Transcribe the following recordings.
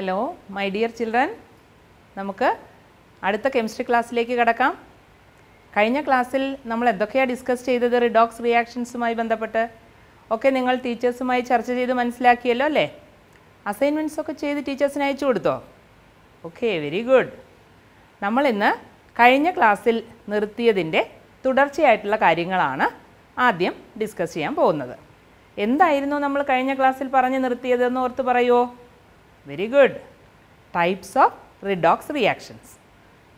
Hello my dear children നമുക്ക് അടുത്ത chemistry ക്ലാസ്സിലേക്ക് കടക്കാം കഴിഞ്ഞ ക്ലാസ്സിൽ നമ്മൾ എന്തൊക്കെയാണ് ഡിസ്കസ് ചെയ്തത് റിഡോക്സ് റിയാക്ഷൻസുമായി ബന്ധപ്പെട്ട് ഒക്കെ നിങ്ങൾ ടീച്ചേഴ്സുമായി ചർച്ച ചെയ്ത് മനസ്സിലാക്കിയല്ലോ അല്ലേ അസൈൻമെൻറ്റ്സൊക്കെ ചെയ്ത് ടീച്ചേഴ്സിന് അയച്ചു കൊടുത്തോ ഓക്കെ വെരി ഗുഡ് നമ്മളിന്ന് കഴിഞ്ഞ ക്ലാസ്സിൽ നിർത്തിയതിൻ്റെ തുടർച്ചയായിട്ടുള്ള കാര്യങ്ങളാണ് ആദ്യം ഡിസ്കസ് ചെയ്യാൻ പോകുന്നത് എന്തായിരുന്നു നമ്മൾ കഴിഞ്ഞ ക്ലാസ്സിൽ പറഞ്ഞ് നിർത്തിയതെന്ന് ഓർത്ത് പറയുമോ very good types of redox reactions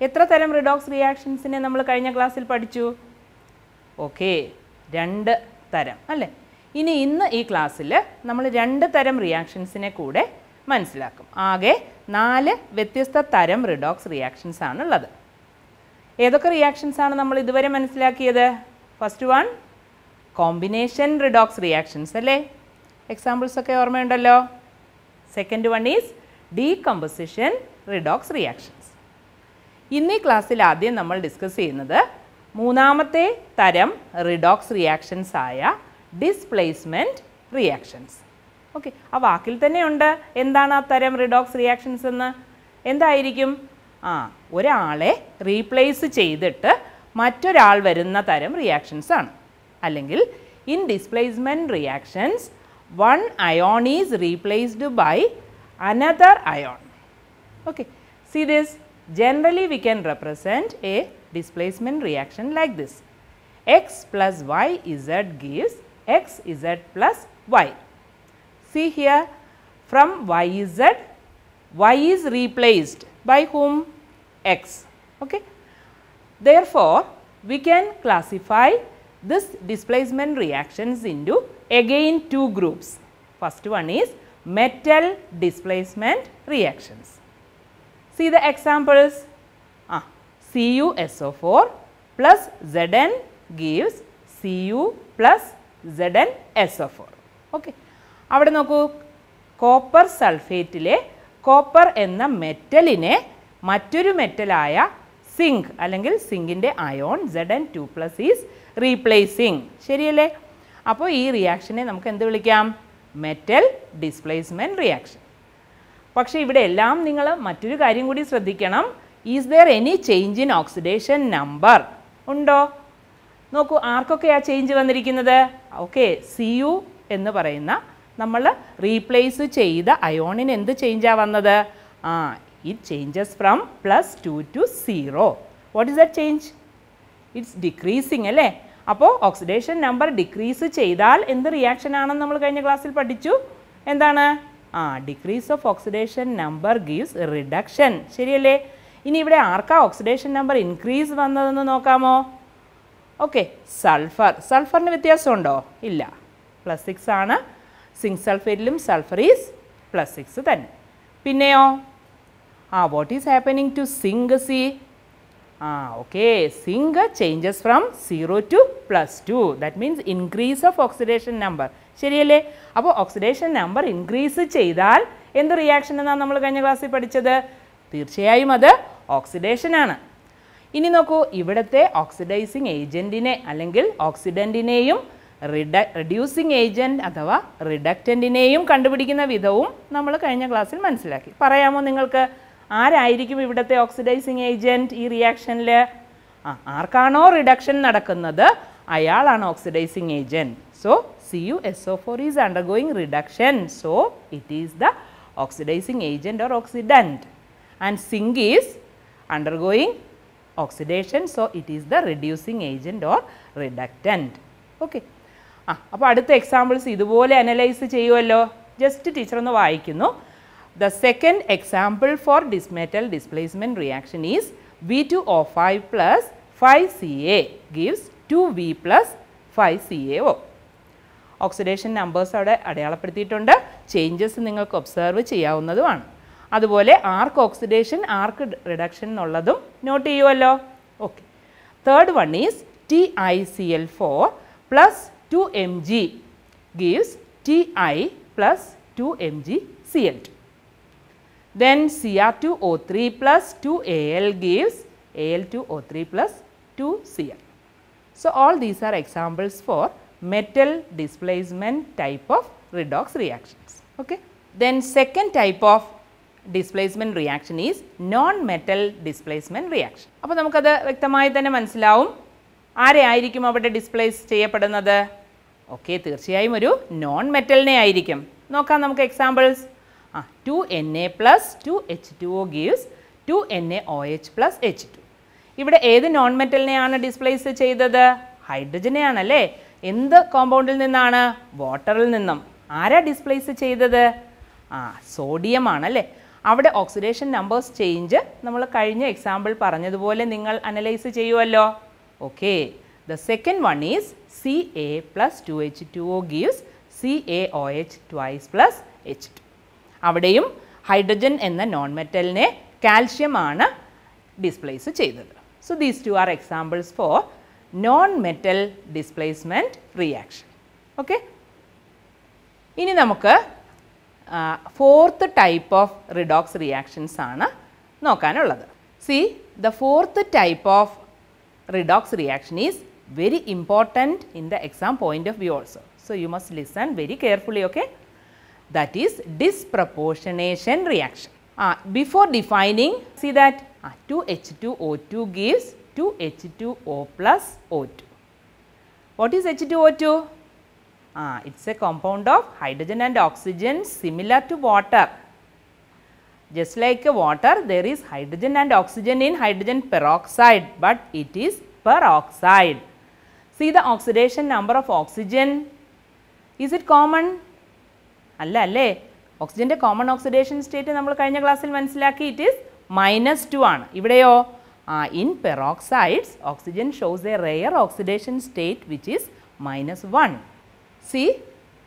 എത്ര തരം റിഡോക്സ് റിയാക്ഷൻസിനെ നമ്മൾ കഴിഞ്ഞ ക്ലാസ്സിൽ പഠിച്ചു ഓക്കെ രണ്ട് തരം അല്ലേ ഇനി ഇന്ന് ഈ ക്ലാസ്സിൽ നമ്മൾ രണ്ട് തരം റിയാക്ഷൻസിനെ കൂടെ മനസ്സിലാക്കും ആകെ നാല് വ്യത്യസ്ത തരം റിഡോക്സ് റിയാക്ഷൻസ് ആണുള്ളത് ഏതൊക്കെ റിയാക്ഷൻസ് ആണ് നമ്മൾ ഇതുവരെ മനസ്സിലാക്കിയത് first one combination redox reactions അല്ലേ എക്സാമ്പിൾസൊക്കെ ഓർമ്മയുണ്ടല്ലോ second one is decomposition redox reactions ഇന്നീ ക്ലാസ്സിൽ ആദ്യം നമ്മൾ ഡിസ്കസ് ചെയ്യുന്നത് മൂന്നാമത്തെ തരം റിഡോക്സ് റിയാക്ഷൻസ് ആയ ഡിസ്പ്ലേസ്മെൻറ്റ് റിയാക്ഷൻസ് ഓക്കെ ആ വാക്കിൽ തന്നെ ഉണ്ട് എന്താണ് ആ തരം റിഡോക്സ് റിയാക്ഷൻസ് എന്ന് എന്തായിരിക്കും ആ ഒരാളെ റീപ്ലേസ് ചെയ്തിട്ട് മറ്റൊരാൾ വരുന്ന തരം റിയാക്ഷൻസ് ആണ് അല്ലെങ്കിൽ in displacement reactions one ion is replaced by another ion. Okay. See this generally we can represent a displacement reaction like this x plus y z gives x z plus y. See here from y z y is replaced by whom x. Okay. Therefore, we can classify this displacement reactions into again two groups. First one is metal displacement reactions. See the examples. Ah, CuSO4 plus Zn gives Cu plus ZnSO4. Okay. അവിടെ നോക്കൂ copper സൾഫേറ്റിലെ copper എന്ന metal മറ്റൊരു മെറ്റലായ zinc അല്ലെങ്കിൽ സിങ്കിൻ്റെ ion Z and two plus is replacing ശരിയല്ലേ അപ്പോൾ ഈ റിയാക്ഷനെ നമുക്ക് എന്ത് വിളിക്കാം മെറ്റൽ ഡിസ്പ്ലേസ്മെൻറ്റ് റിയാക്ഷൻ പക്ഷേ ഇവിടെ എല്ലാം നിങ്ങൾ മറ്റൊരു കാര്യം കൂടി ശ്രദ്ധിക്കണം is there any change in oxidation number ഉണ്ടോ നോക്കൂ ആർക്കൊക്കെയാ ചേഞ്ച് വന്നിരിക്കുന്നത് ഓക്കെ സി യു എന്ന് പറയുന്ന നമ്മൾ റീപ്ലേസ് ചെയ്ത അയോണിന് എന്ത് ചേഞ്ചാണ് വന്നത് ആ it changes from plus two to zero what is the change it's decreasing അല്ലേ അപ്പോൾ ഓക്സിഡേഷൻ നമ്പർ ഡിക്രീസ് ചെയ്താൽ എന്ത് റിയാക്ഷൻ ആണെന്ന് നമ്മൾ കഴിഞ്ഞ ക്ലാസ്സിൽ പഠിച്ചു എന്താണ് ആ decrease of oxidation number gives reduction ശരിയല്ലേ ഇനി ഇവിടെ ആർക്കാ ഓക്സിഡേഷൻ നമ്പർ ഇൻക്രീസ് വന്നതെന്ന് നോക്കാമോ ഓക്കെ സൾഫർ സൾഫറിന് വ്യത്യാസമുണ്ടോ ഇല്ല പ്ലസ് സിക്സ് ആണ് സിങ്ക് സൾഫേറ്റിലും സൾഫർ ഈസ് പ്ലസ് സിക്സ് തന്നെ പിന്നെയോ ആ what is happening to zinc see ആ okay zinc changes from 0 to plus 2. That means increase of oxidation number ശരിയല്ലേ അപ്പോൾ ഓക്സിഡേഷൻ നമ്പർ ഇൻക്രീസ് ചെയ്താൽ എന്ത് റിയാക്ഷൻ എന്നാണ് നമ്മൾ കഴിഞ്ഞ ക്ലാസ്സിൽ പഠിച്ചത് തീർച്ചയായും അത് ഓക്സിഡേഷൻ ആണ് ഇനി നോക്കൂ ഇവിടുത്തെ ഓക്സിഡൈസിങ് ഏജൻറ്റിനെ അല്ലെങ്കിൽ ഓക്സിഡൻറ്റിനെയും റിഡ റെഡ്യൂസിങ് ഏജൻറ്റ് അഥവാ റിഡക്റ്റൻറ്റിനെയും കണ്ടുപിടിക്കുന്ന വിധവും നമ്മൾ കഴിഞ്ഞ ക്ലാസ്സിൽ മനസ്സിലാക്കി പറയാമോ നിങ്ങൾക്ക് ആരായിരിക്കും ഇവിടുത്തെ ഓക്സിഡൈസിങ് ഏജൻറ്റ് ഈ റിയാക്ഷനിൽ ആ ആർക്കാണോ റിഡക്ഷൻ നടക്കുന്നത് അയാളാണ് oxidising agent so C U S O four is going reduction so it is the oxidising agent or oxidant and zinc is going oxidation so it is the reducing agent or reductant okay ആ അപ്പോൾ അടുത്ത examples ഇതുപോലെ analyse ചെയ്യുമല്ലോ just teacher ഒന്ന് വായിക്കുന്നു The second example for dismetal displacement reaction is V2O5 plus 5Ca gives 2V plus 5CaO. Oxidation numbers അവിടെ അടയാളപ്പെടുത്തിയിട്ടുണ്ട് changes നിങ്ങൾക്ക് ഒബ്സർവ് ചെയ്യാവുന്നതുമാണ് അതുപോലെ ആർക്ക് ഓക്സിഡേഷൻ ആർക്ക് റിഡക്ഷൻ എന്നുള്ളതും നോട്ട് ചെയ്യുമല്ലോ okay third one is T I C L four plus two M G gives T I plus two M G C L two Then Cr2O3 plus 2Al gives Al2O3 plus 2Cl. So, all these are examples for metal displacement type of redox reactions. Okay. Then second type of displacement reaction is non metal displacement reaction അപ്പോൾ നമുക്കത് വ്യക്തമായി തന്നെ മനസ്സിലാവും ആരെയായിരിക്കും അവിടെ displace ചെയ്യപ്പെടുന്നത് okay തീർച്ചയായും ഒരു non മെറ്റലിനെ ആയിരിക്കും നോക്കാം നമുക്ക് എക്സാമ്പിൾസ് ആ two N A plus two H two O gives two N A O H plus H two ഇവിടെ ഏത് നോൺ മെറ്റലിനെയാണ് ഡിസ്പ്ലേസ് ചെയ്തത് ഹൈഡ്രജനെയാണല്ലേ എന്ത് കോമ്പൗണ്ടിൽ നിന്നാണ് വാട്ടറിൽ നിന്നും ആരാ ഡിസ്പ്ലേസ് ചെയ്തത് ആ സോഡിയം ആണല്ലേ അവിടെ ഓക്സിഡേഷൻ നമ്പേഴ്സ് ചേഞ്ച് നമ്മൾ കഴിഞ്ഞ എക്സാമ്പിൾ പറഞ്ഞതുപോലെ നിങ്ങൾ അനലൈസ് ചെയ്യുമല്ലോ okay the second one is C A plus two H two O gives C A O H twice plus H two അവിടെയും ഹൈഡ്രജൻ എന്ന നോൺ മെറ്റലിനെ കാൽഷ്യമാണ് ഡിസ്പ്ലേസ് ചെയ്തത് so these two are examples for non metal displacement reaction okay ഇനി നമുക്ക് fourth type of redox reactions ആണ് നോക്കാനുള്ളത് see the fourth type of redox reaction is very important in the exam point of view also so you must listen very carefully okay that is disproportionation reaction. Uh, before defining, see that uh, ah, 2H2O2 gives 2H2O plus O2. What is H2O2? Uh, ah, it is a compound of hydrogen and oxygen similar to water. Just like water, there is hydrogen and oxygen in hydrogen peroxide, but it is peroxide. See the oxidation number of oxygen. Is it common? അല്ല അല്ലേ ഓക്സിജൻ്റെ common oxidation state നമ്മൾ കഴിഞ്ഞ ക്ലാസ്സിൽ മനസ്സിലാക്കി it is minus two ആണ് ഇവിടെയോ ആ in peroxides oxygen shows a rare oxidation state which is minus one see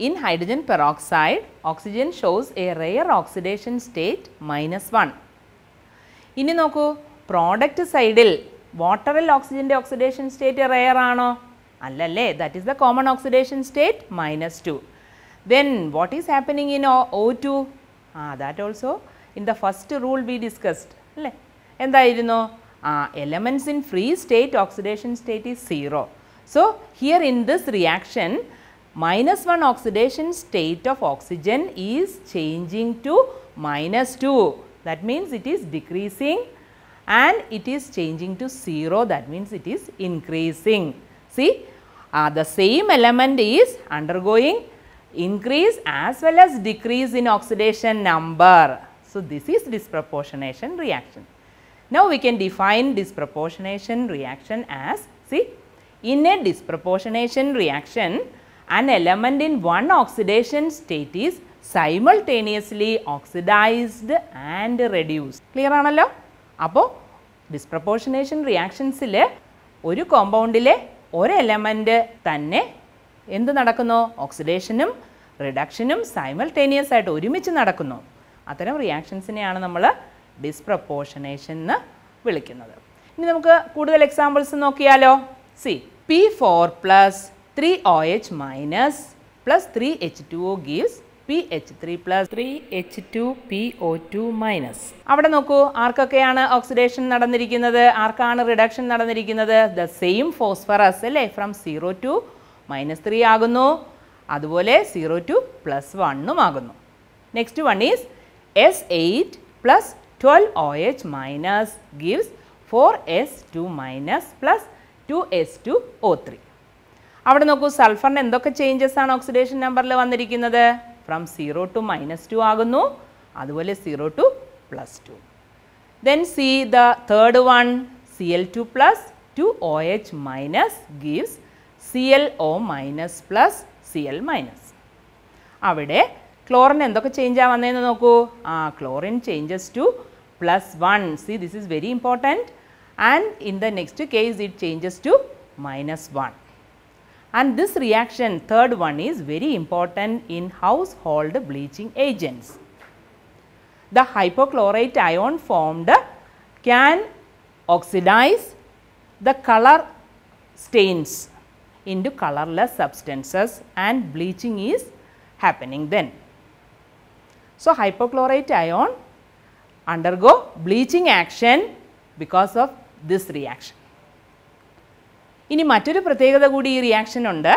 in hydrogen peroxide oxygen shows a rare oxidation state minus one ഇനി നോക്കൂ product സൈഡിൽ വാട്ടറിൽ ഓക്സിജൻ്റെ ഓക്സിഡേഷൻ സ്റ്റേറ്റ് റെയർ ആണോ അല്ലല്ലേ that is the common oxidation state minus two Then what is happening in O2? Ah, that also in the first rule we discussed. അല്ലേ എന്തായിരുന്നു ആ elements in free state oxidation state is zero. So here in this reaction, minus minus 1 oxidation state of oxygen is changing to minus 2 that means it is decreasing and it is changing to 0 that means it is increasing. See uh, the same element is undergoing increase as well as decrease in oxidation number. So, this is disproportionation reaction. Now, we can define disproportionation reaction as see in a disproportionation reaction an element in one oxidation state is simultaneously oxidized and reduced. Clear ആണല്ലോ? അപ്പോൾ disproportionation റിയാക്ഷൻസിൽ ഒരു കോമ്പൗണ്ടിലെ oru element തന്നെ എന്ത് നടക്കുന്നു ഓക്സിഡേഷനും റിഡക്ഷനും simultaneous ആയിട്ട് ഒരുമിച്ച് നടക്കുന്നു അത്തരം റിയാക്ഷൻസിനെയാണ് നമ്മൾ ഡിസ്പ്രപ്പോർഷനേഷൻ എന്ന് വിളിക്കുന്നത് ഇനി നമുക്ക് കൂടുതൽ എക്സാമ്പിൾസ് നോക്കിയാലോ see P four plus three O H minus plus three H two O gives P H three plus three H two P O two minus അവിടെ നോക്കൂ ആർക്കൊക്കെയാണ് ഓക്സിഡേഷൻ നടന്നിരിക്കുന്നത് ആർക്കാണ് റിഡക്ഷൻ നടന്നിരിക്കുന്നത് ദ സെയിം ഫോസ്ഫറസ് അല്ലേ from zero to minus three ആകുന്നു അതുപോലെ zero to plus വണ്ണും ആകുന്നു next one is S eight plus twelve O H minus gives four S two minus plus to S two O three അവിടെ നോക്കൂ സൾഫറിന് എന്തൊക്കെ changes ആണ് ഓക്സിഡേഷൻ നമ്പറിൽ വന്നിരിക്കുന്നത് from zero to minus two ആകുന്നു അതുപോലെ zero to plus two then see the third one C L two plus two O H minus gives ClO minus plus Cl minus. Avide chlorine endokka change avane ennu nokku chlorine changes to plus 1 see this is very important and in the next case it changes to minus 1 and this reaction third one is very important in household bleaching agents the hypochlorite ion formed can oxidize the color stains into colorless substances and bleaching is happening then. So, hypochlorite ion undergo bleaching action because of this reaction. In mattoru prathegada koodi reaction unda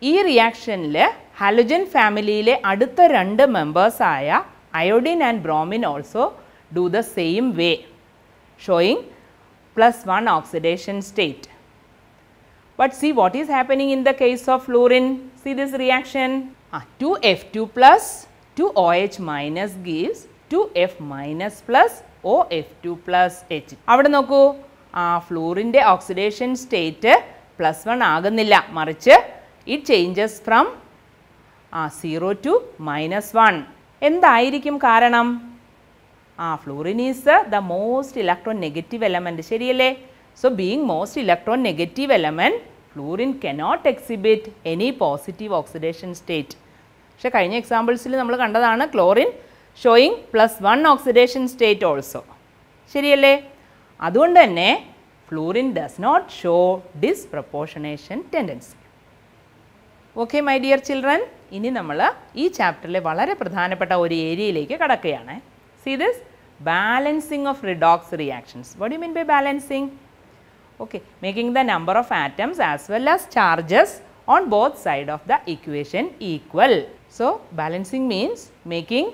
e reaction le halogen family le adutha rendu members aya iodine and bromine also do the same way showing plus 1 oxidation state But see what is happening in the case of fluorine. See this reaction. Ah, 2F2 plus 2OH minus gives 2F minus plus OF2 plus H. അവിടെ നോക്കൂ ആ ഫ്ലൂറിൻ്റെ oxidation state plus one ആകുന്നില്ല മറിച്ച് it changes from ആ zero to minus one എന്തായിരിക്കും കാരണം ആ fluorine is the most electron negative element ശരിയല്ലേ so being most electron negative element fluorine cannot exhibit any positive oxidation state പക്ഷെ കഴിഞ്ഞ എക്സാമ്പിൾസിൽ നമ്മൾ കണ്ടതാണ് chlorine showing plus one oxidation state also ശരിയല്ലേ അതുകൊണ്ട് തന്നെ fluorine does not show disproportionation tendency okay my dear children ഇനി നമ്മൾ ഈ ചാപ്റ്ററിലെ വളരെ പ്രധാനപ്പെട്ട ഒരു ഏരിയയിലേക്ക് കടക്കുകയാണ് see this balancing of redox reactions what you mean by balancing okay making the number of atoms as well as charges on both side of the equation equal so balancing means making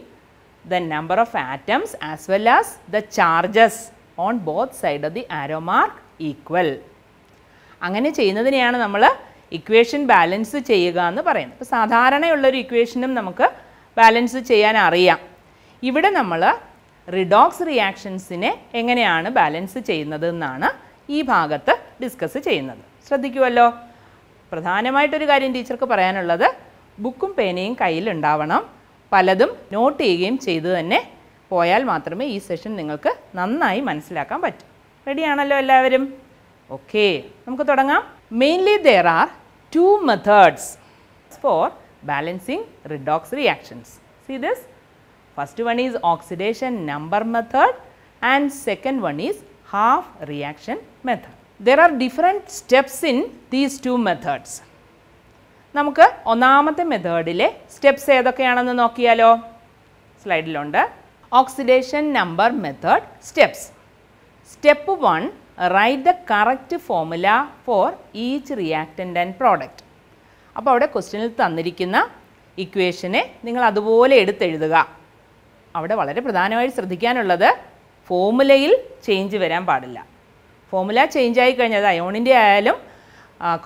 the number of atoms as well as the charges on both side of the arrow mark equal അങ്ങനെ ചെയ്യുന്നതിനെയാണ് നമ്മൾ equation balance ചെയ്യുക എന്ന് പറയുന്നത് ഇപ്പോൾ സാധാരണയുള്ളൊരു ഇക്വേഷനും നമുക്ക് balance ചെയ്യാൻ അറിയാം ഇവിടെ നമ്മൾ റിഡോക്സ് റിയാക്ഷൻസിനെ എങ്ങനെയാണ് ബാലൻസ് ചെയ്യുന്നത് എന്നാണ് ഈ ഭാഗത്ത് ഡിസ്കസ് ചെയ്യുന്നത് ശ്രദ്ധിക്കുമല്ലോ പ്രധാനമായിട്ടൊരു കാര്യം ടീച്ചർക്ക് പറയാനുള്ളത് ബുക്കും പേനയും കയ്യിലുണ്ടാവണം പലതും നോട്ട് ചെയ്യുകയും ചെയ്തു തന്നെ പോയാൽ മാത്രമേ ഈ സെഷൻ നിങ്ങൾക്ക് നന്നായി മനസ്സിലാക്കാൻ പറ്റൂ റെഡിയാണല്ലോ എല്ലാവരും ഓക്കെ നമുക്ക് തുടങ്ങാം mainly there are two methods for balancing redox reactions see this first one is oxidation number method and second one is half reaction method. There are different steps in these two methods. നമുക്ക് ഒന്നാമത്തെ മെത്തേഡിലെ steps ഏതൊക്കെയാണെന്ന് നോക്കിയാലോ സ്ലൈഡിലുണ്ട് oxidation number method steps step one write the correct formula for each reactant and product അപ്പോൾ അവിടെ ക്വസ്റ്റ്യനിൽ തന്നിരിക്കുന്ന ഇക്വേഷനെ നിങ്ങൾ അതുപോലെ എടുത്തെഴുതുക അവിടെ വളരെ പ്രധാനമായി ശ്രദ്ധിക്കാനുള്ളത് ഫോമുലയിൽ ചേഞ്ച് വരാൻ പാടില്ല ഫോമുല ചേഞ്ച് ആയി കഴിഞ്ഞാൽ അത് അയോണിൻ്റെ ആയാലും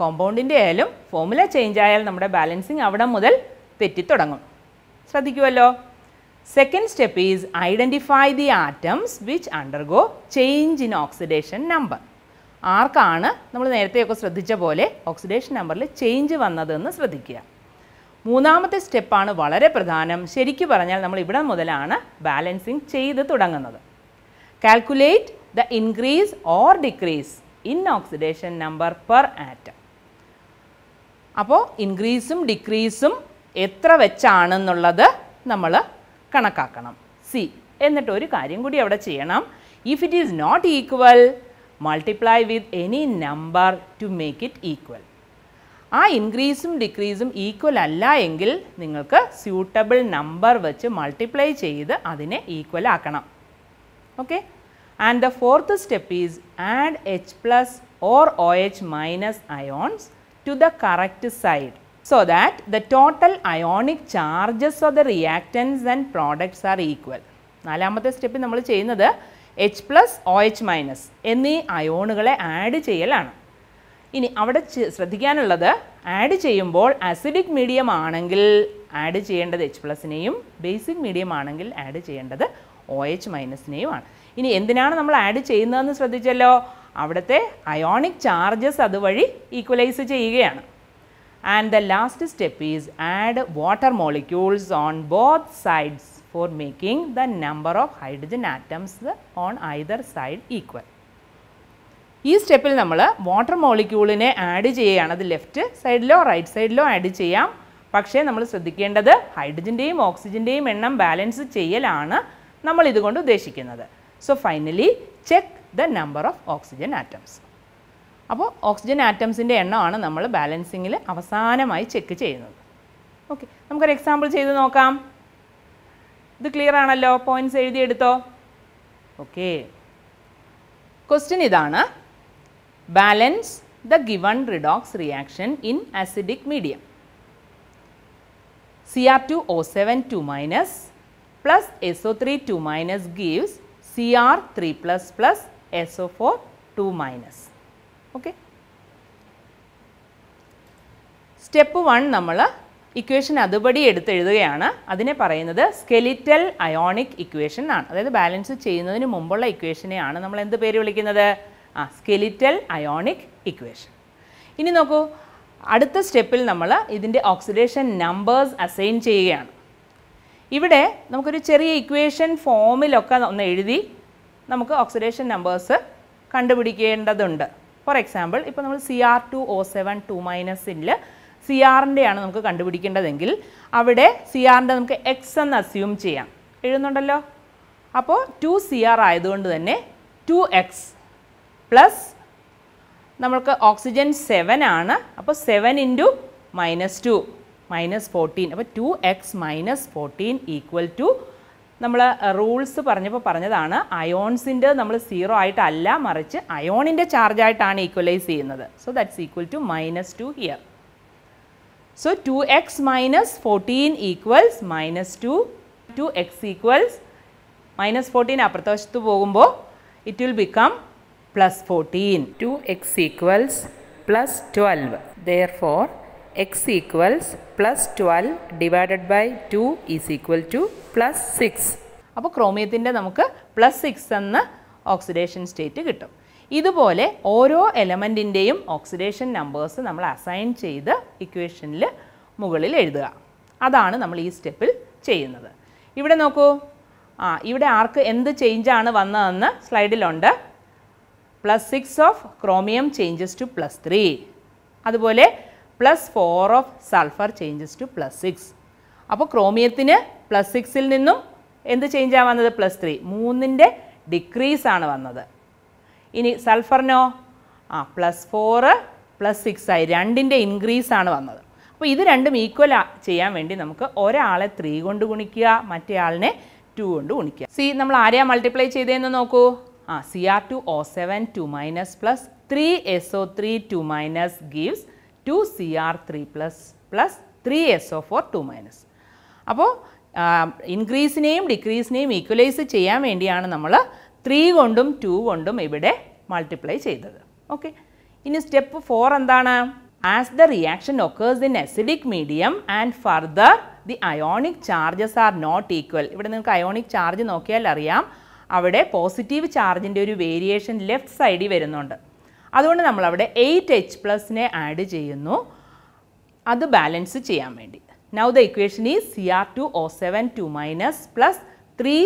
കോമ്പൗണ്ടിൻ്റെ ആയാലും ഫോമുല ചേഞ്ച് ആയാൽ നമ്മുടെ ബാലൻസിങ് അവിടെ മുതൽ തെറ്റിത്തുടങ്ങും ശ്രദ്ധിക്കുമല്ലോ second step is identify the atoms which undergo change in oxidation number ആർക്കാണ് നമ്മൾ നേരത്തെയൊക്കെ ശ്രദ്ധിച്ച പോലെ ഓക്സിഡേഷൻ നമ്പറിൽ ചേഞ്ച് വന്നതെന്ന് ശ്രദ്ധിക്കുക മൂന്നാമത്തെ സ്റ്റെപ്പാണ് വളരെ പ്രധാനം ശരിക്കു പറഞ്ഞാൽ നമ്മൾ ഇവിടെ മുതലാണ് ബാലൻസിങ് ചെയ്ത് തുടങ്ങുന്നത് calculate the increase or decrease in oxidation number per atom അപ്പോൾ ഇൻക്രീസും ഡിക്രീസും എത്ര വെച്ചാണെന്നുള്ളത് നമ്മൾ കണക്കാക്കണം സി എന്നിട്ടൊരു കാര്യം കൂടി അവിടെ ചെയ്യണം if it is not equal multiply with any number to make it equal ആ ഇൻക്രീസും ഡിക്രീസും ഈക്വൽ അല്ല എങ്കിൽ നിങ്ങൾക്ക് സ്യൂട്ടബിൾ നമ്പർ വെച്ച് മൾട്ടിപ്ലൈ ചെയ്ത് അതിനെ ഈക്വൽ ആക്കണം Okay? And the fourth step is add H plus or OH minus ions to the correct side so that the total ionic charges of the reactants and products are equal. നാലാമത്തെ step നമ്മൾ ചെയ്യുന്നത് H plus O H minus എന്നീ അയോണുകളെ add ചെയ്യലാണ് ഇനി അവിടെ ശ്രദ്ധിക്കാനുള്ളത് add ചെയ്യുമ്പോൾ അസിഡിക് മീഡിയം ആണെങ്കിൽ ആഡ് ചെയ്യേണ്ടത് എച്ച് പ്ലസിനെയും ബേസിക് മീഡിയം ആണെങ്കിൽ ആഡ് ചെയ്യേണ്ടത് ഒ എച്ച് മൈനസിനെയും ആണ് ഇനി എന്തിനാണ് നമ്മൾ ആഡ് ചെയ്യുന്നതെന്ന് ശ്രദ്ധിച്ചല്ലോ അവിടുത്തെ അയോണിക് ചാർജസ് അതുവഴി ഈക്വലൈസ് ചെയ്യുകയാണ് and the last step is add water molecules on both sides for making the number of hydrogen atoms on either side equal ഈ സ്റ്റെപ്പിൽ നമ്മൾ വാട്ടർ മോളിക്യൂളിനെ ആഡ് ചെയ്യുകയാണ് അത് ലെഫ്റ്റ് സൈഡിലോ റൈറ്റ് സൈഡിലോ ആഡ് ചെയ്യാം പക്ഷേ നമ്മൾ ശ്രദ്ധിക്കേണ്ടത് ഹൈഡ്രജൻ്റെയും ഓക്സിജൻ്റെയും എണ്ണം ബാലൻസ് ചെയ്യലാണ് നമ്മൾ ഇതുകൊണ്ട് ഉദ്ദേശിക്കുന്നത് so finally check the number of oxygen atoms അപ്പോൾ ഓക്സിജൻ ആറ്റംസിൻ്റെ എണ്ണമാണ് നമ്മൾ ബാലൻസിങ്ങിൽ അവസാനമായി ചെക്ക് ചെയ്യുന്നത് ഓക്കെ നമുക്കൊരു എക്സാമ്പിൾ ചെയ്ത് നോക്കാം ഇത് ക്ലിയർ ആണല്ലോ പോയിൻറ്റ്സ് എഴുതിയെടുത്തോ ഓക്കെ ക്വസ്റ്റ്യൻ ഇതാണ് balance the given redox reaction in acidic medium C R two O seven two minus plus SO3 2 minus gives Cr 3 plus plus SO4 2 minus. Okay. Step one നമ്മൾ equation അതുപടി എടുത്തെഴുതുകയാണ് അതിനെ പറയുന്നത് skeletal ionic equation ആണ് അതായത് balance ചെയ്യുന്നതിന് മുമ്പുള്ള ഇക്വേഷനെയാണ് നമ്മൾ എന്ത് പേര് വിളിക്കുന്നത് ആ സ്കെലിറ്റൽ അയോണിക് ഇക്വേഷൻ ഇനി നോക്കൂ അടുത്ത സ്റ്റെപ്പിൽ നമ്മൾ ഇതിൻ്റെ ഓക്സിഡേഷൻ നമ്പേഴ്സ് അസൈൻ ചെയ്യുകയാണ് ഇവിടെ നമുക്കൊരു ചെറിയ ഇക്വേഷൻ ഫോമിലൊക്കെ ഒന്ന് എഴുതി നമുക്ക് ഓക്സിഡേഷൻ നമ്പേഴ്സ് കണ്ടുപിടിക്കേണ്ടതുണ്ട് ഫോർ എക്സാമ്പിൾ ഇപ്പോൾ നമ്മൾ C R two O seven two മൈനസിൽ സി ആറിൻ്റെയാണ് നമുക്ക് കണ്ടുപിടിക്കേണ്ടതെങ്കിൽ അവിടെ സി ആറിൻ്റെ നമുക്ക് എക്സ് എന്ന് അസ്യൂം ചെയ്യാം എഴുതുന്നുണ്ടല്ലോ അപ്പോൾ ടു സി ആർ ആയതുകൊണ്ട് തന്നെ ടു എക്സ് പ്ലസ് നമ്മൾക്ക് ഓക്സിജൻ സെവൻ ആണ് അപ്പോൾ seven into minus two minus fourteen അപ്പോൾ two X minus fourteen equal to നമ്മൾ റൂൾസ് പറഞ്ഞപ്പോൾ പറഞ്ഞതാണ് അയോൺസിൻ്റെ നമ്മൾ സീറോ ആയിട്ടല്ല മറിച്ച് അയോണിൻ്റെ ചാർജായിട്ടാണ് ഈക്വലൈസ് ചെയ്യുന്നത് so that's equal to minus two here so two X minus fourteen equals minus two two X equals minus fourteen അപ്രത്യവശത്ത് പോകുമ്പോൾ it will become plus fourteen two X equals plus twelve there therefore X equals plus twelve divided by two is equal to plus six അപ്പോൾ ക്രോമിയത്തിൻ്റെ നമുക്ക് plus six എന്ന oxidation state കിട്ടും ഇതുപോലെ ഓരോ എലമെൻറ്റിൻ്റെയും ഓക്സിഡേഷൻ നമ്പേഴ്സ് നമ്മൾ അസൈൻ ചെയ്ത് ഇക്വേഷനിൽ മുകളിൽ എഴുതുക അതാണ് നമ്മൾ ഈ സ്റ്റെപ്പിൽ ചെയ്യുന്നത് ഇവിടെ നോക്കൂ ആ ഇവിടെ ആർക്ക് എന്ത് ചേഞ്ചാണ് വന്നതെന്ന് സ്ലൈഡിലുണ്ട് plus six of chromium changes to plus three അതുപോലെ plus four of sulphur changes to plus six അപ്പോൾ ക്രോമിയത്തിന് പ്ലസ് സിക്സിൽ നിന്നും എന്ത് ചേഞ്ച് ചേഞ്ചാണ് വന്നത് പ്ലസ് ത്രീ മൂന്നിൻ്റെ ഡിക്രീസ് ആണ് വന്നത് ഇനി സൾഫറിനോ ആ പ്ലസ് ഫോറ് പ്ലസ് സിക്സ് ആയി രണ്ടിൻ്റെ ഇൻക്രീസ് ആണ് വന്നത് അപ്പോൾ ഇത് രണ്ടും ഈക്വൽ ചെയ്യാൻ വേണ്ടി നമുക്ക് ഒരാളെ ത്രീ കൊണ്ട് ഗുണിക്കുക മറ്റേ ആളിനെ ടു കൊണ്ട് ഗുണിക്കുക സി നമ്മൾ ആരെയാ മൾട്ടിപ്ലൈ ചെയ്തതെന്ന് നോക്കൂ ആ C R two O seven two minus plus three S O three two minus gives two C R three plus plus three S O four two minus അപ്പോൾ ഇൻക്രീസിനെയും ഡിക്രീസിനെയും ഈക്വലൈസ് ചെയ്യാൻ വേണ്ടിയാണ് നമ്മൾ ത്രീ കൊണ്ടും ടു കൊണ്ടും ഇവിടെ മൾട്ടിപ്ലൈ ചെയ്തത് okay ഇനി സ്റ്റെപ്പ് ഫോർ എന്താണ് as the reaction occurs in acidic medium and further the ionic charges are not equal ഇവിടെ നിങ്ങൾക്ക് അയോണിക് ചാർജ് നോക്കിയാൽ അറിയാം അവിടെ പോസിറ്റീവ് ചാർജിൻ്റെ ഒരു വേരിയേഷൻ ലെഫ്റ്റ് സൈഡിൽ വരുന്നുണ്ട് അതുകൊണ്ട് നമ്മളവിടെ എയ്റ്റ് എച്ച് പ്ലസിനെ ആഡ് ചെയ്യുന്നു അത് ബാലൻസ് ചെയ്യാൻ വേണ്ടി now the equation is C R two O seven two minus plus three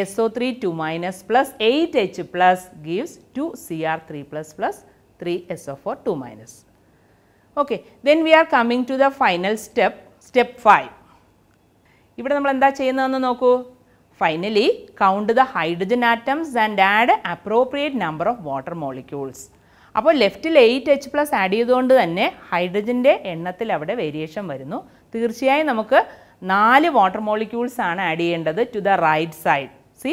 S O three two minus plus eight H plus gives two C R three plus plus three S O four two minus okay then we are coming to the final step step five ഇവിടെ നമ്മൾ എന്താ ചെയ്യുന്നതെന്ന് നോക്കൂ finally count the hydrogen atoms and add appropriate number of water molecules അപ്പോൾ ലെഫ്റ്റിൽ eight H plus add ചെയ്തുകൊണ്ട് തന്നെ ഹൈഡ്രജൻ്റെ എണ്ണത്തിൽ അവിടെ വേരിയേഷൻ വരുന്നു തീർച്ചയായും നമുക്ക് നാല് വാട്ടർ മോളിക്യൂൾസ് ആണ് ആഡ് ചെയ്യേണ്ടത് to the right side see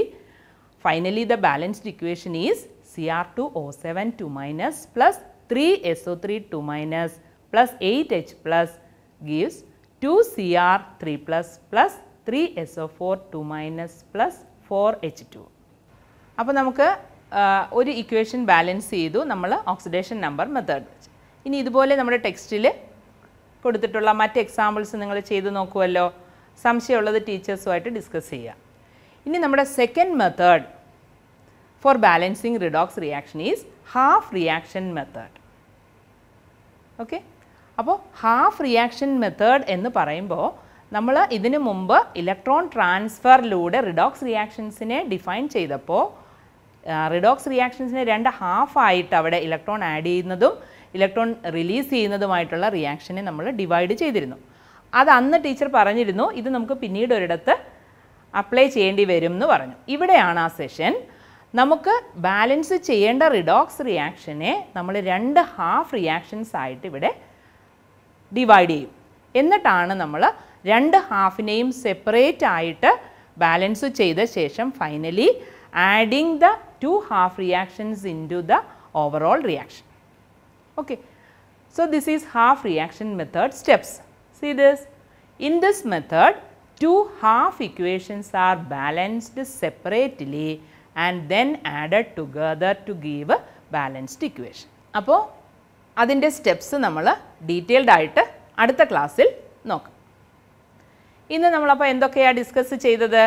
finally the balanced equation is C R two O seven two minus plus three S O three two minus plus eight H plus gives two C R three plus plus three S O four two minus plus four H two അപ്പോൾ നമുക്ക് ഒരു equation balance ചെയ്തു നമ്മൾ oxidation number method വെച്ച് ഇനി ഇതുപോലെ നമ്മുടെ ടെക്സ്റ്റിൽ കൊടുത്തിട്ടുള്ള മറ്റ് എക്സാമ്പിൾസ് നിങ്ങൾ ചെയ്ത് നോക്കുമല്ലോ സംശയമുള്ളത് ടീച്ചേഴ്സുമായിട്ട് ഡിസ്കസ് ചെയ്യുക ഇനി നമ്മുടെ second method for balancing redox reaction is half reaction method okay അപ്പോൾ ഹാഫ് റിയാക്ഷൻ മെത്തേഡ് എന്ന് പറയുമ്പോൾ നമ്മൾ ഇതിനു മുമ്പ് ഇലക്ട്രോൺ ട്രാൻസ്ഫറിലൂടെ റിഡോക്സ് റിയാക്ഷൻസിനെ ഡിഫൈൻ ചെയ്തപ്പോൾ റിഡോക്സ് റിയാക്ഷൻസിനെ രണ്ട് ഹാഫായിട്ട് അവിടെ ഇലക്ട്രോൺ ആഡ് ചെയ്യുന്നതും ഇലക്ട്രോൺ റിലീസ് ചെയ്യുന്നതുമായിട്ടുള്ള റിയാക്ഷനെ നമ്മൾ ഡിവൈഡ് ചെയ്തിരുന്നു അത് അന്ന് ടീച്ചർ പറഞ്ഞിരുന്നു ഇത് നമുക്ക് പിന്നീട് ഒരിടത്ത് അപ്ലൈ ചെയ്യേണ്ടി വരും എന്ന് പറഞ്ഞു ഇവിടെയാണ് ആ സെഷൻ നമുക്ക് ബാലൻസ് ചെയ്യേണ്ട റിഡോക്സ് റിയാക്ഷനെ നമ്മൾ രണ്ട് ഹാഫ് റിയാക്ഷൻസ് ആയിട്ട് ഇവിടെ ഡിവൈഡ് ചെയ്യും എന്നിട്ടാണ് നമ്മൾ രണ്ട് ഹാഫിനെയും സെപ്പറേറ്റ് ആയിട്ട് ബാലൻസ് ചെയ്ത ശേഷം finally adding the two half reactions into the overall reaction. Okay. So, this is half reaction method steps. See this. In this method, two half equations are balanced separately and then added together to give a balanced equation. adinte steps steps detailed aayittu adutha classil nokka. നോക്കാം ഇന്ന് appo എന്തൊക്കെയാണ് discuss ചെയ്തത്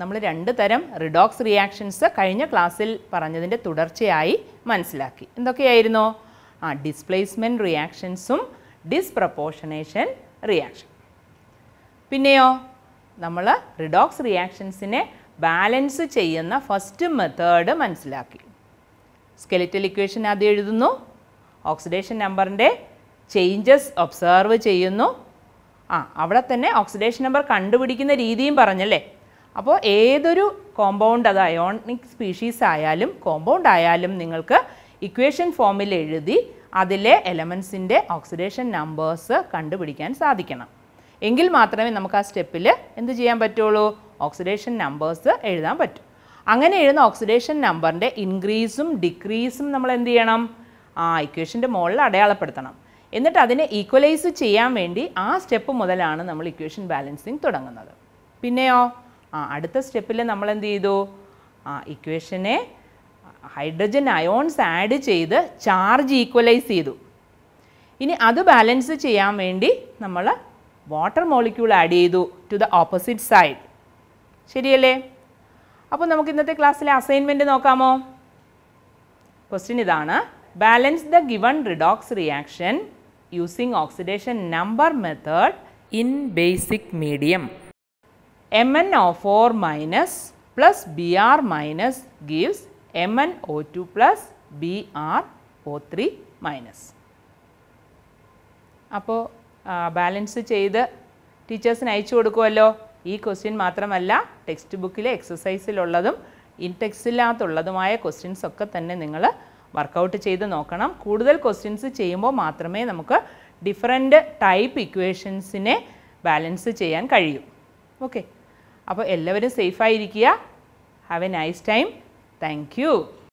നമ്മൾ രണ്ട് തരം redox reactions കഴിഞ്ഞ ക്ലാസ്സിൽ പറഞ്ഞതിൻ്റെ തുടർച്ചയായി മനസ്സിലാക്കി എന്തൊക്കെയായിരുന്നു ആ ഡിസ്പ്ലേസ്മെൻറ്റ് റിയാക്ഷൻസും ഡിസ്പ്രപ്പോർഷനേഷൻ റിയാക്ഷൻ പിന്നെയോ നമ്മൾ റിഡോക്സ് റിയാക്ഷൻസിനെ ബാലൻസ് ചെയ്യുന്ന ഫസ്റ്റ് മെത്തേഡ് മനസ്സിലാക്കി സ്കെലിറ്റൽ ഇക്വേഷൻ ആദ്യം എഴുതുന്നു ഓക്സിഡേഷൻ നമ്പറിൻ്റെ ചേഞ്ചസ് ഒബ്സേർവ് ചെയ്യുന്നു ആ അവിടെ തന്നെ ഓക്സിഡേഷൻ നമ്പർ കണ്ടുപിടിക്കുന്ന രീതിയും പറഞ്ഞല്ലേ അപ്പോൾ ഏതൊരു കോമ്പൗണ്ട് അത് അയോണിക് സ്പീഷീസ് ആയാലും കോമ്പൗണ്ട് ആയാലും നിങ്ങൾക്ക് ഇക്വേഷൻ ഫോമിൽ എഴുതി അതിലെ എലമെൻസിൻ്റെ ഓക്സിഡേഷൻ നമ്പേഴ്സ് കണ്ടുപിടിക്കാൻ സാധിക്കണം എങ്കിൽ മാത്രമേ നമുക്ക് ആ സ്റ്റെപ്പിൽ എന്ത് ചെയ്യാൻ പറ്റുള്ളൂ ഓക്സിഡേഷൻ നമ്പേഴ്സ് എഴുതാൻ പറ്റൂ അങ്ങനെ എഴുതുന്ന ഓക്സിഡേഷൻ നമ്പറിൻ്റെ ഇൻക്രീസും ഡിക്രീസും നമ്മൾ എന്ത് ചെയ്യണം ആ ഇക്വേഷൻ്റെ മുകളിൽ അടയാളപ്പെടുത്തണം എന്നിട്ട് അതിനെ ഈക്വലൈസ് ചെയ്യാൻ വേണ്ടി ആ സ്റ്റെപ്പ് മുതലാണ് നമ്മൾ ഇക്വേഷൻ ബാലൻസിങ് തുടങ്ങുന്നത് പിന്നെയോ ആ അടുത്ത സ്റ്റെപ്പിൽ നമ്മൾ എന്ത് ചെയ്തു ആ ഇക്വേഷനെ ഹൈഡ്രജൻ അയോൺസ് ആഡ് ചെയ്ത് ചാർജ് ഈക്വലൈസ് ചെയ്തു ഇനി അത് ബാലൻസ് ചെയ്യാൻ വേണ്ടി നമ്മൾ വാട്ടർ മോളിക്യൂൾ ആഡ് ചെയ്തു ടു ദ ഓപ്പോസിറ്റ് സൈഡ് ശരിയല്ലേ അപ്പോൾ നമുക്ക് ഇന്നത്തെ ക്ലാസ്സിലെ അസൈൻമെൻറ്റ് നോക്കാമോ ക്വസ്റ്റ്യൻ ഇതാണ് balance the given redox reaction using oxidation number method in basic medium MnO4 N O Br plus gives MnO2 O BrO3 minus അപ്പോൾ balance ചെയ്ത് ടീച്ചേഴ്സിന് അയച്ചു കൊടുക്കുമല്ലോ ഈ ക്വസ്റ്റ്യൻ മാത്രമല്ല ടെക്സ്റ്റ് ബുക്കിലെ എക്സസൈസിലുള്ളതും ഇൻടെക്സില്ലാത്തുള്ളതുമായ ക്വസ്റ്റ്യൻസ് ഒക്കെ തന്നെ നിങ്ങൾ വർക്കൗട്ട് ചെയ്ത് നോക്കണം കൂടുതൽ ക്വസ്റ്റ്യൻസ് ചെയ്യുമ്പോൾ മാത്രമേ നമുക്ക് ഡിഫറെൻറ്റ് ടൈപ്പ് ഇക്വേഷൻസിനെ ബാലൻസ് ചെയ്യാൻ കഴിയൂ ഓക്കെ അപ്പോൾ എല്ലാവരും സേഫായിരിക്കുക have a nice time thank